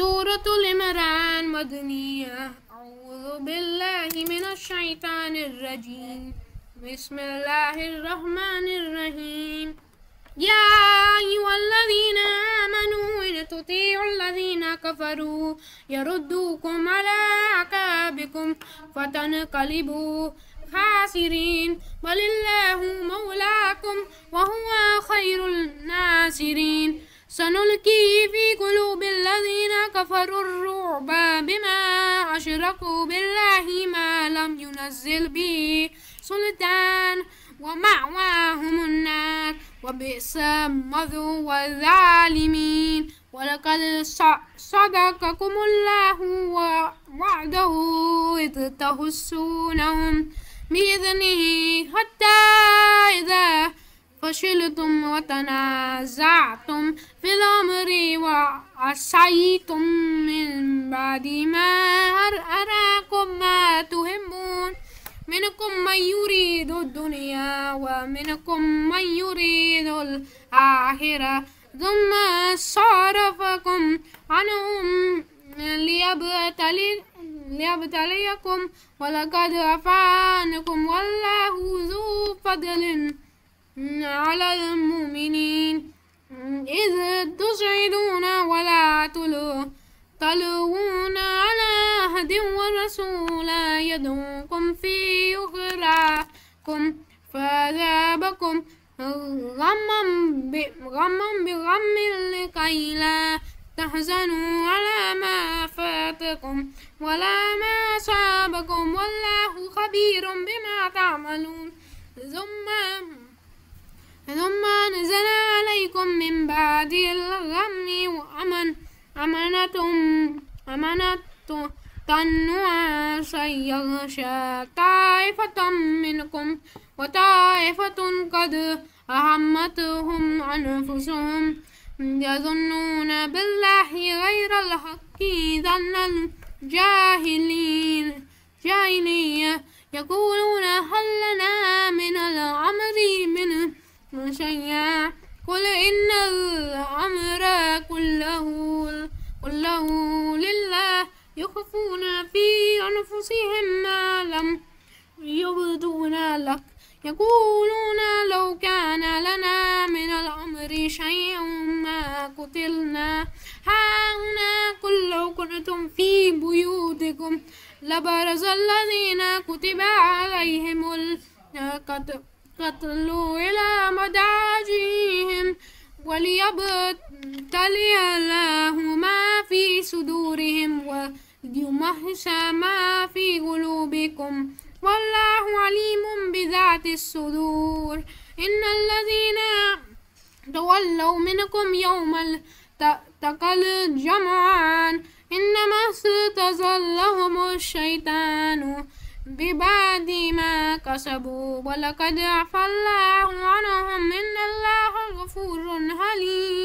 سورة الإمران مدنية أعوذ بالله من الشيطان الرجيم بسم الله الرحمن الرحيم يا أيها الذين آمنوا إن تطيعوا الذين كفروا يردوكم على أعقابكم فتنقلبوا خاسرين بل الله مولاكم وهو خير الناصرين سنلقي في قلوب الذين كفروا الرعب بما أشركوا بالله ما لم ينزل به سلطان ومأواهم النار وبئس مذو الظالمين ولقد صدقكم الله وعده إذ تهسونهم بإذنه حتى فشلتم وتنازعتم في الأمر وعصيتم من بعد ما أراكم ما تهمون منكم من يريد الدنيا ومنكم من يريد الآخرة ثم صرفكم عنهم ليبتليكم ولقد عفا عنكم والله ذو فضل على المؤمنين إذ تصعدون ولا تلوون على أحد ورسولا يدعوكم في أخراكم فذابكم غما بغم لكي لا تحزنوا على ما فاتكم ولا ما صابكم والله خبير بما تعملون ثم ثم نزل عليكم من بعد الغم وأمن أمنة أمنة نعاسا يغشى طائفة منكم وطائفة قد أهمتهم أنفسهم يظنون بالله غير الحق ظن الجاهلين جاهلية يقولون هل شيء قل إن الأمر كله كله لله يخفون في أنفسهم ما لم يبدون لك يقولون لو كان لنا من الأمر شيء ما قتلنا هاهنا قل لو كنتم في بيوتكم لبرز الذين كتب عليهم القتل قتلوا إلى مداجيهم وليبتلي الله ما في صدورهم وليمحص ما في قلوبكم والله عليم بذات الصدور إن الذين تولوا منكم يوم التقى الجمعان إنما استزلهم الشيطان ببعد ما كسبوا ولقد عفى الله عنهم إن الله غفور حليم